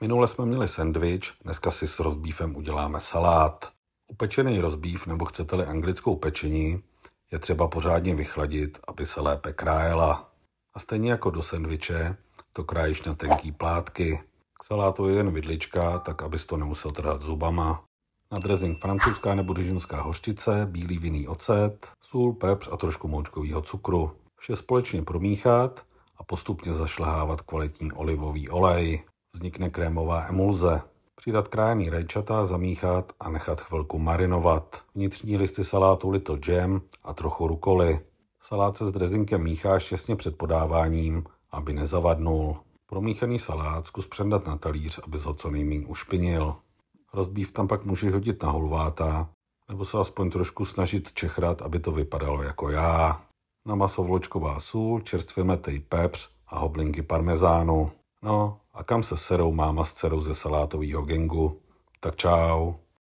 Minule jsme měli sendvič, dneska si s rozbífem uděláme salát. Upečený rozbív, nebo chcete-li anglickou pečení, je třeba pořádně vychladit, aby se lépe krájela. A stejně jako do sendviče, to krájíš na tenký plátky. K salátu je jen vidlička, tak abys to nemusel trhat zubama. Na dressing francouzská nebo dižonská hořčice, bílý vinný ocet, sůl, pepř a trošku moučkového cukru. Vše společně promíchat a postupně zašlehávat kvalitní olivový olej. Vznikne krémová emulze. Přidat krájený rajčata, zamíchat a nechat chvilku marinovat. Vnitřní listy salátu Little Jam a trochu rukoly. Salát se s drezinkem mícháš těsně před podáváním, aby nezavadnul. Promíchaný salát zkus přendat na talíř, aby ho co nejméně ušpinil. Rozbív tam pak můžeš hodit na hulváta, nebo se aspoň trošku snažit čechrat, aby to vypadalo jako já. Na maso vločková sůl, čerstvě metej pepř a hoblinky parmezánu. No, a kam se serou máma s dcerou ze salátového gengu. Tak čau.